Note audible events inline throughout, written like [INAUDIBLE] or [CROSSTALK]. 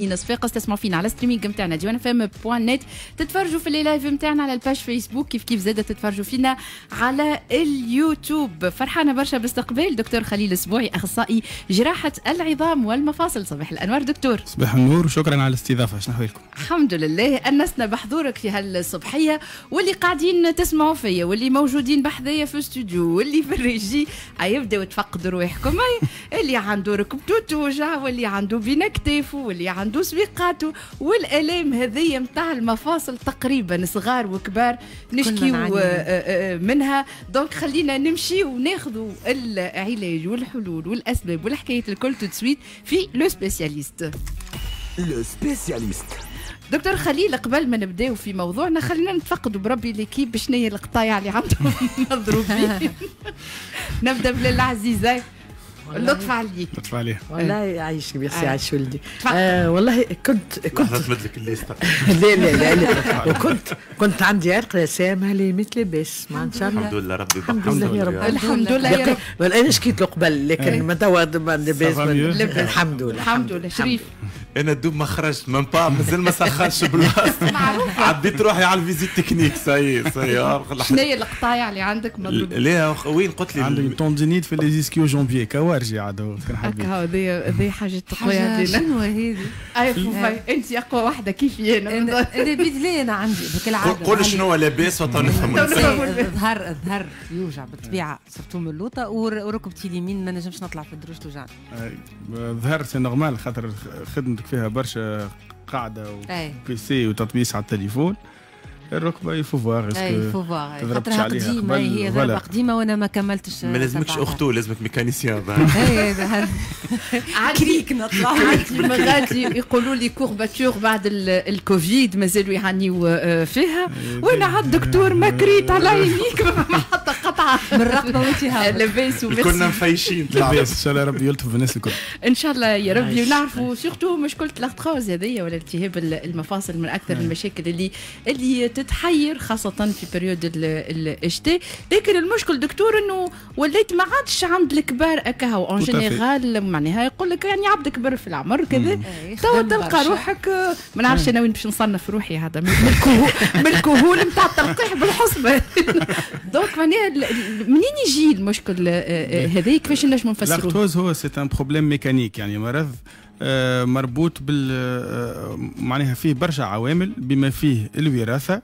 ينس فاقس تسمعوا فينا على ستريمينغ نتاعنا ديوان فام بوان نت تتفرجوا في اللايف نتاعنا على الباج فيسبوك كيف كيف زاده تتفرجوا فينا على اليوتيوب فرحانه برشا باستقبال دكتور خليل اسبوعي اخصائي جراحه العظام والمفاصل صباح الانوار دكتور صباح النور وشكرا على الاستضافه شنو احوالكم الحمد لله انسنا بحضورك في هالصبحيه واللي قاعدين تسمعوا فيا واللي موجودين بحذايا في الاستوديو واللي في الريجي يبداوا تفقدوا رواحكم [LAUGHS] اللي عنده ركبته توجع واللي عنده بين كتافه واللي عنده عنده سويقاته والالام هذه نتاع المفاصل تقريبا صغار وكبار نشكيو آه، آه، آه، منها دونك خلينا نمشي وناخذوا العلاج والحلول والاسباب والحكايات الكل تسويت في لو سبيسياليست لو سبيسياليست دكتور خليل قبل ما نبداو في موضوعنا خلينا نتفقدوا بربي ليكيب شنو القطايع اللي عندهم [LAUGHS] فيه [LAUGHS] نبدا بالعزيزه اللطف عليك اللطف عليك والله إيه. يعيشك ميرسي آه. عايش ولدي آه، والله كنت كنت تمد لك الليسته [LAUGHS] لا لا لا, [LAUGHS] وكنت كنت عندي عرق يا سامه لي مثل بس ما ان شاء الله الحمد لله ربي الحمد لله يا رب الحمد لله يا رب ما انا شكيت قبل لكن إيه. ما توا لباس الحمد لله الحمد لله شريف انا دوب ما خرجت من با مازال ما سخنش بلاصتي [LAUGHS] عديت روحي على الفيزيت تكنيك سي سي شنو هي القطايع اللي عندك لا وين قلت لي عندي توندينيت في ليزيسكيو جونفي كوارجي عاد كان حبيت هذه هذه حاجه تقويه شنو هذه؟ [LAUGHS] اي فوفي انت اقوى وحده كيفي انا انا بيدلي انا عندي بالعاده قول شنو لاباس وتو نفهم الظهر الظهر يوجع بالطبيعه سيرتو من اللوطه وركبتي اليمين ما نجمش نطلع في الدروج توجعني الظهر سي نورمال خاطر خدمتك عندك فيها برشا قاعده وبي سي وتطبيس على التليفون الركبه فو فوار اسكو تضربتش عليها قديمه هي ضربه قديمه وانا ما كملتش ما لازمكش اختو لازمك ميكانيسيان [LAUGHS] عكريك نطلع غادي يقولوا لي كورباتور بعد الكوفيد مازالوا يعانيوا آه، فيها إيه، وانا عاد الدكتور إيه، إيه. [LAUGHS] ما كريت على يميك ما حط [LAUGHS] من الرقبه وجهها [LAUGHS] لاباس كنا مفيشين لاباس ان شاء الله ربي يلطف بالناس الكل ان شاء الله يا ربي ونعرفوا سيرتو مشكله لاختخوز هذه ولا التهاب المفاصل من اكثر المشاكل اللي اللي تتحير خاصه في بريود الشتاء لكن المشكل دكتور انه وليت ما عادش عند الكبار اكاهو اون جينيرال معناها يقول لك يعني عبد كبر في العمر كذا إيه، تو تلقى روحك ما نعرفش انا وين باش نصنف روحي هذا من الكهول نتاع التلقيح بالحصبه دونك [LAUGHS] معناها منين يجي المشكل آه، آه، هذا كيفاش نجم نفسروه لاكتوز هو سي ان بروبليم ميكانيك يعني مرض آه، مربوط بال معناها فيه برشا عوامل بما فيه الوراثه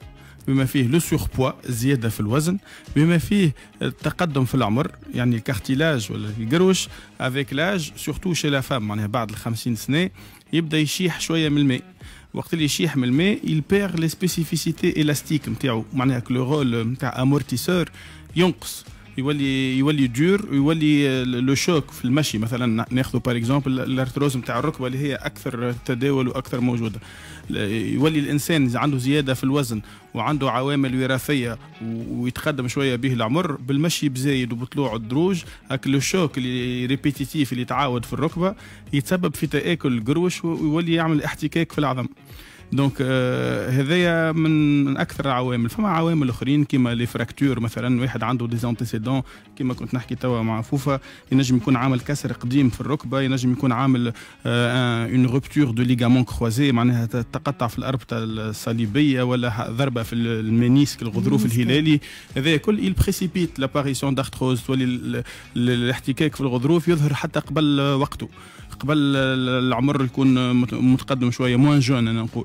بما فيه لو بوا الزياده في الوزن بما فيه التقدم في العمر يعني الكارتيلاج ولا القروش افيك لاج سورتو شي لا فام معناها بعد ال 50 سنه يبدا يشيح شويه من الماء وقت اللي يشيح من الماء يل بير لي سبيسيفيسيتي الاستيك نتاعو معناها كلو رول نتاع امورتيسور ينقص يولي يولي دور ويولي آه، لو شوك في المشي مثلا ناخذ بار اكزومبل الارتروز نتاع الركبه اللي هي اكثر تداول واكثر موجوده يولي الانسان اذا عنده زياده في الوزن وعنده عوامل وراثيه ويتقدم شويه به العمر بالمشي بزايد وبطلوع الدروج هاك لو شوك اللي ريبيتيتيف اللي يتعاود في الركبه يتسبب في تاكل القروش ويولي يعمل احتكاك في العظم دونك euh, هذايا من اكثر العوامل فما عوامل اخرين كيما لي فراكتور مثلا واحد عنده دي زونتيسيدون كيما كنت نحكي توا مع فوفا ينجم يكون عامل كسر قديم في الركبه ينجم يكون عامل اون روبتور دو ليغامون كروزي معناها تقطع في الاربطه الصليبيه ولا ضربه في المنيسك الغضروف الهلالي هذا كل يل بريسيبيت لاباريسيون دارتروز تولي الاحتكاك في الغضروف يظهر حتى قبل وقته قبل العمر يكون متقدم شويه موان جون انا نقول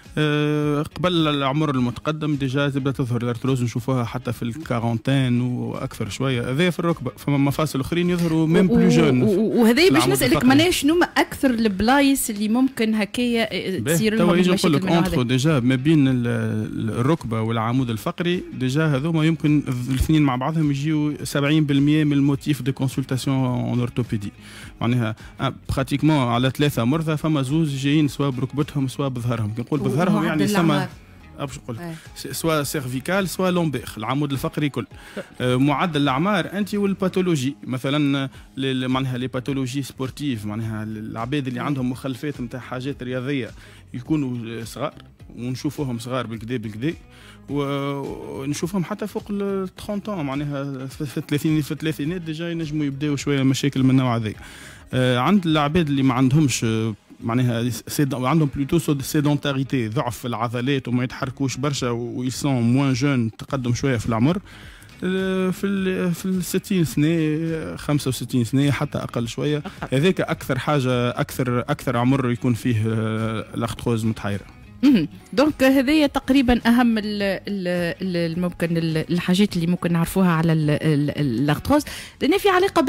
آه، قبل العمر المتقدم ديجا تبدا تظهر الارتروز نشوفوها حتى في الكارونتين واكثر شويه هذايا في الركبه فما مفاصل اخرين يظهروا ميم بلو جون وهذايا باش نسالك معناها شنو اكثر البلايص اللي ممكن هكايا آه، تصير لهم مشاكل نقول لك اونترو ديجا ما بين الركبه والعمود الفقري ديجا هذوما يمكن الاثنين مع بعضهم يجيو 70% من الموتيف دو كونسلتاسيون اون اورتوبيدي معناها براتيكمون آه، على ثلاثه مرضى فما زوز جايين سواء بركبتهم سواء بظهرهم كي نقول ظهرهم يعني سما ابش أه، نقول إيه. سواء سيرفيكال سواء لومبير العمود الفقري كل أه، معدل الاعمار انت والباثولوجي مثلا معناها لي باثولوجي سبورتيف معناها العباد اللي إيه. عندهم مخلفات نتاع حاجات رياضيه يكونوا آه، صغار ونشوفوهم صغار بالكدي بالكدي ونشوفهم حتى فوق ال 30 معناها في 30 في 30 ديجا ينجموا يبداو شويه مشاكل من النوع هذا عند العباد اللي ما عندهمش معناها عندهم بلوتو سيدونتاريتي ضعف في العضلات وما يتحركوش برشا ويسون موان جون تقدم شويه في العمر في آه، الـ في ال 60 سنه 65 سنه حتى اقل شويه هذاك اكثر حاجه اكثر اكثر عمر يكون فيه آه، الاختوز متحيره دونك هذايا تقريبا اهم ممكن الحاجات اللي ممكن نعرفوها على اللاكتوز لان في علاقه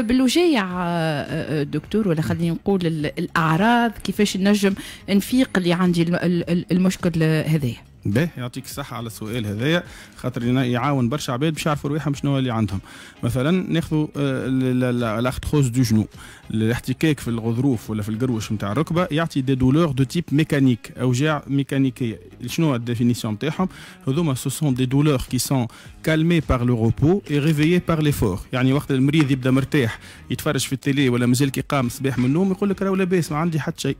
بالوجايع آه، آه، دكتور ولا خليني نقول الاعراض كيفاش نجم نفيق اللي عندي المشكل هذايا به يعطيك الصحة على السؤال هذايا خاطر يعاون برشا عباد باش يعرفوا رواحهم شنو اللي عندهم مثلا ناخذوا آه، خوز دو جنو الاحتكاك في الغضروف ولا في القروش نتاع الركبة يعطي دي دولور دو تيب ميكانيك أوجاع ميكانيكية شنو الديفينيسيون نتاعهم هذوما سو سون دي دولور كي سون كالمي باغ لو روبو اي ريفيي باغ ليفور يعني وقت المريض يبدا مرتاح يتفرج في التيلي ولا مازال كي قام صباح من النوم يقول لك راه لاباس ما عندي حتى شيء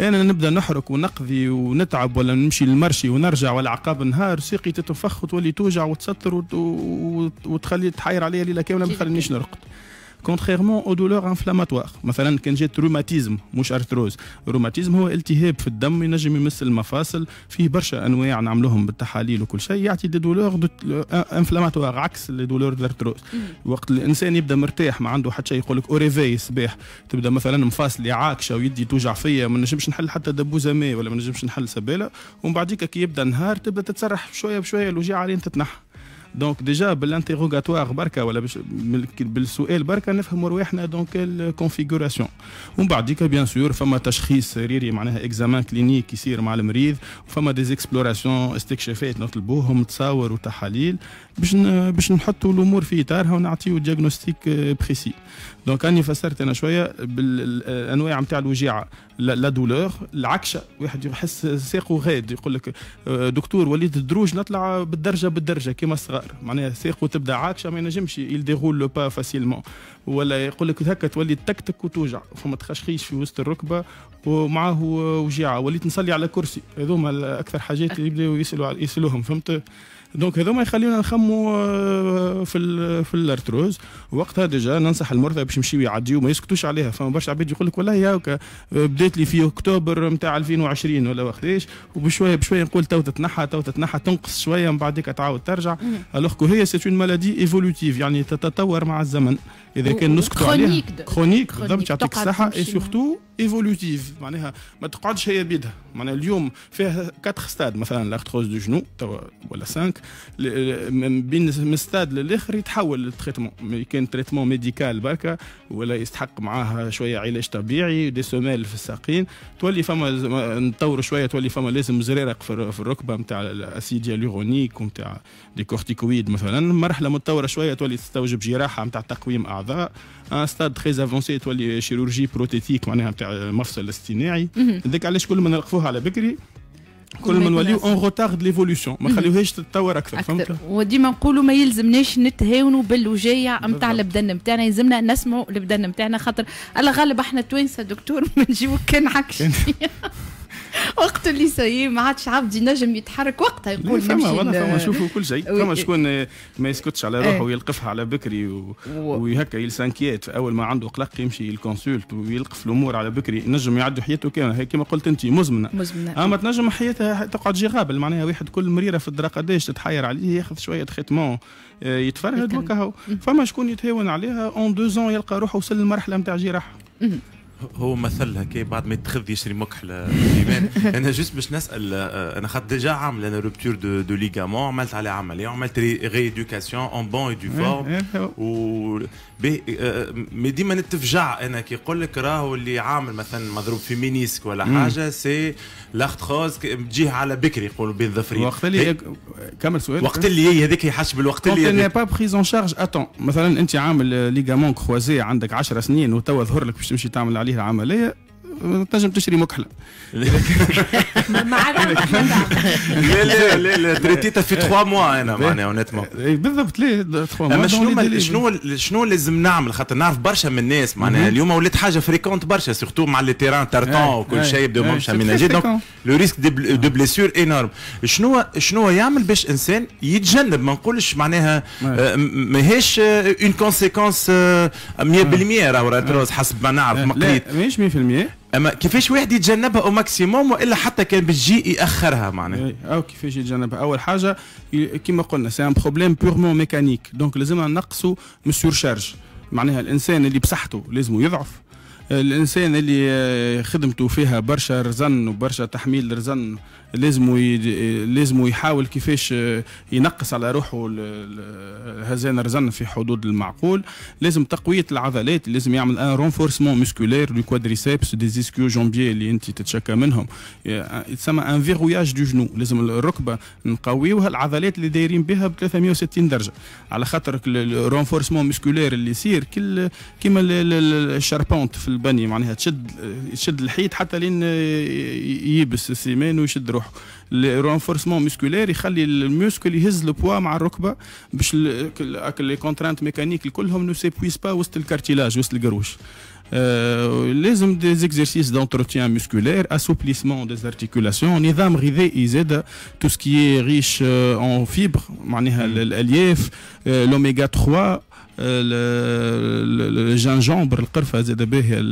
انا نبدا نحرك ونقضي ونتعب ولا نمشي للمرشي ونرجع والعقاب نهار سيقي تتفخت وتولي توجع وتسطر وتخلي تحير عليا ليله كامله ما تخلينيش نرقد كونتخيغمون او دولور انفلاماتوار مثلا كان جات روماتيزم مش ارثروز الروماتيزم هو التهاب في الدم ينجم يمس المفاصل فيه برشا انواع نعملوهم بالتحاليل وكل شيء يعطي دي دولور انفلاماتوار عكس لي دولور دارتروز وقت الانسان يبدا مرتاح ما عنده حتى شيء يقول لك اوريفي الصباح تبدا مثلا مفاصلي عاكشه ويدي توجع فيا ما نجمش نحل حتى دبوزه ماء ولا ما نجمش نحل سباله ومن بعديك كي يبدا النهار تبدا تتسرح شويه بشويه الوجيعه علين تتنحى دونك ديجا بالانتيروغاتوار بركا ولا بالسؤال بركا نفهموا رواحنا دونك الكونفيغوراسيون ومن بعد ديك بيان سور فما تشخيص ريري معناها اكزامان كلينيك يصير مع المريض وفما ديزيكسبلوراسيون استكشافات نطلبوهم تصاور وتحاليل باش باش نحطوا الامور في اطارها ونعطيو دياغنوستيك بريسي دونك اني فسرت انا شويه بالانواع نتاع الوجيعه لا دولور العكشه واحد يحس ساقه غاد يقول لك دكتور وليد الدروج نطلع بالدرجه بالدرجه كيما الصغار صغار معناها ساق وتبدا عاكشه ما ينجمش يديرول لو با فاسيلمون ولا يقول لك هكا تولي تكتك وتوجع فما تخشخيش في وسط الركبه ومعاه وجيعه وليت نصلي على كرسي هذوما اكثر حاجات اللي يبداو يسالوهم فهمت دونك هذوما يخليونا نخمو آه، في في الارتروز وقتها ديجا ننصح المرضى باش يمشيو يعديو ما يسكتوش عليها فما برشا عباد يقول لك والله يا آه، بدات لي في اكتوبر نتاع 2020 ولا وقتاش وبشويه بشويه نقول تو تتنحى تو تتنحى تنقص شويه من بعدك تعاود ترجع الوغ كو هي سيت اون مالادي ايفولوتيف يعني تتطور مع الزمن اذا كان نسكتوا عليها كرونيك كرونيك بالضبط يعطيك الصحه سورتو ايفولوتيف معناها ما تقعدش هي بيدها معناها اليوم فيها كاتر ستاد مثلا لاختروز دو جنو توا ولا 5 بين من ستاد للاخر يتحول للتريتمون كان تريتمون ميديكال بركة ولا يستحق معاها شويه علاج طبيعي دي سوميل في الساقين تولي فما نطور شويه تولي فما لازم زرارق في الركبه نتاع الاسيديا لورونيك ونتاع دي كورتيكويد مثلا مرحله متطوره شويه تولي تستوجب جراحه نتاع تقويم اعضاء ان ستاد تري افونسي تولي شيرورجي بروتيتيك معناها نتاع مفصل اصطناعي هذاك علاش كل ما نلقفوها على بكري كل ما نوليو اون روتار دي ليفولوسيون ما نخليوهاش تتطور اكثر, أكثر. فهمت وديما نقولوا ما يلزمناش نتهاونوا بالوجايه نتاع البدن نتاعنا يلزمنا نسمعوا البدن نتاعنا خاطر الغالب غالب احنا التوانسه دكتور [LAUGHS] ما نجيو كان حكش [LAUGHS] وقت اللي سي ما عادش عبد ينجم يتحرك وقتها يقول فما والله فما نشوفوا كل شيء فما شكون ما يسكتش على روحه إيه. ويلقفها على بكري و... وهكا يلسانكيات اول ما عنده قلق يمشي الكونسولت ويلقف الامور على بكري نجم يعدي حياته كامله كما قلت انت مزمنه مزمنه اما تنجم حياتها تقعد جيغابل معناها واحد كل مريره في الدرا قداش تتحير عليه ياخذ شويه تريتمون آه، يتفرهد وكا فما شكون يتهاون عليها اون دو زون يلقى روحه وصل للمرحله نتاع جراحه هو مثل هكا بعد ما يتخذ يشري مكحله الايمان [LAUGHS] انا جست باش نسال آه، انا خاطر ديجا عامل انا روبتور دو دو ليغامون عملت عليه عمليه عملت ريدوكاسيون اون بون اي دو فورم و آه، مي ديما نتفجع انا كي يقول لك راهو اللي عامل مثلا مضروب في مينيسك ولا حاجه سي لاختخوز تجيه على بكري يقولوا بين ظفرين وقت اللي كمل سؤال وقت اللي هي هذيك يحس بالوقت اللي هذيك با بريز شارج اتون مثلا انت عامل ليغامون كروزي عندك 10 سنين وتوا ظهر لك باش تمشي تعمل عليه العملية تنجم تشري مكحله [LAUGHS] ما عاد لا لا لا تريتيتها في 3 موا انا معناها اونيتمون بالضبط لا 3 موا شنو شنو شنو لازم نعمل خاطر نعرف برشا من الناس معناها اليوم ولات حاجه فريكونت برشا سيرتو مع لي تيران تارتون وكل شيء يبداو ممشى ميناجي دونك لو ريسك دو بليسور انورم شنو شنو يعمل باش انسان يتجنب ما نقولش معناها ماهيش اون كونسيكونس 100% راهو حسب ما نعرف قريت ماهيش 100% اما كيفاش واحد يتجنبها او ماكسيموم والا حتى كان بالجي ياخرها معناها إيه، او كيفاش يتجنبها اول حاجه كما قلنا سي ان بروبليم بيغمون ميكانيك دونك لازمنا نقصوا من شارج معناها الانسان اللي بصحته لازم يضعف الانسان اللي خدمته فيها برشا رزن وبرشا تحميل رزن لازم لازم يحاول كيفاش ينقص على روحه هزان الرزن في حدود المعقول لازم تقويه العضلات لازم يعمل ان رونفورسمون موسكولير دو كوادريسبس دي زيسكيو جومبيي اللي انت تتشكى منهم يتسمى ان فيغوياج دو جنو لازم الركبه نقويوها العضلات اللي دايرين بها ب 360 درجه على خاطر الرونفورسمون موسكولير اللي يصير كيما الشاربونت في Les renforcements musculaires, les muscles, le poids, les contraintes mécaniques ne s'épuisent pas, le cartilage, le garouche. Les exercices d'entretien musculaire, l'assouplissement des articulations, tout ce qui est riche euh، en fibres, l'oméga-3. Euh, le gingembre,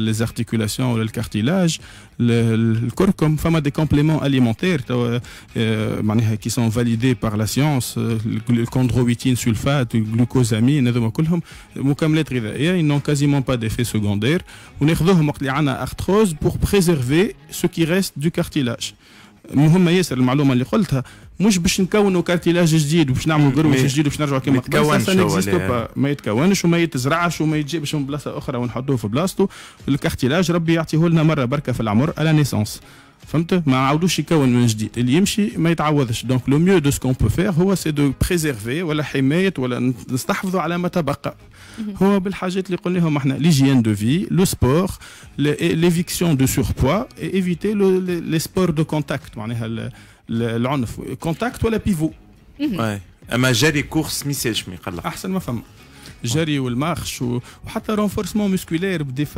les articulations, le cartilage, le curcum, femme des compléments alimentaires euh, euh, qui sont validés par la science, le chondroïtine sulfate, le glucosamine, ils n'ont quasiment pas d'effet secondaire. On arthrose pour préserver ce qui reste du cartilage. مهمه ياسر المعلومه اللي قلتها مش باش نكونوا كارتيلاج جديد وباش نعملوا قروش جديد وباش نرجعوا كما قبل ما يتكونش وما يتزرعش وما يتجيبش من بلاصه اخرى ونحطوه في بلاصته الكارتيلاج ربي يعطيه لنا مره بركه في العمر الا نيسونس فهمت ما عاودوش يكون من جديد اللي يمشي ما يتعوضش دونك لو ميو دو سكون بو فير هو سي دو بريزيرفي ولا حمايه ولا نستحفظوا على ما تبقى Mhm. Hum, L'hygiène de vie, le sport, l'éviction de surpoids et éviter les sports de contact. Le contact ou le pivot Oui. Je vais faire une course. Je vais faire une course. Je vais faire une course. Je vais faire un renforcement musculaire des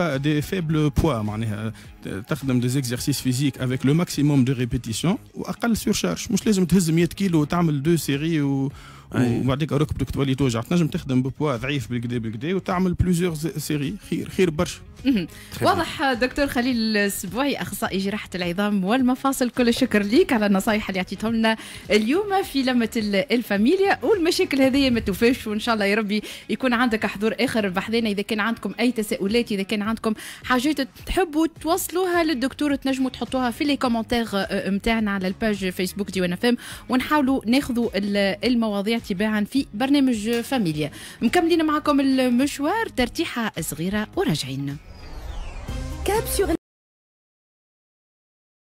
faibles poids. Je vais des exercices physiques avec le maximum de répétitions et une surcharge. Je vais faire une faire deux séries. وبعديك ركبتك تولي توجع تنجم تخدم ببوا ضعيف بالكدا بالكدا وتعمل بلوزيغ سيري خير خير برشا [LAUGHS] واضح دكتور خليل السبوعي اخصائي جراحه العظام والمفاصل كل الشكر ليك على النصائح اللي عطيتهم لنا اليوم في لمه الفاميليا والمشاكل هذه ما توفاش وان شاء الله يا ربي يكون عندك حضور اخر بحذنا اذا كان عندكم اي تساؤلات اذا كان عندكم حاجات تحبوا توصلوها للدكتور تنجموا تحطوها في لي كومونتير آه، آه، نتاعنا على الباج فيسبوك ديوان فام ونحاولوا ناخذوا المواضيع تباعا في برنامج فاميليا مكملين معكم المشوار ترتيحة صغيرة وراجعين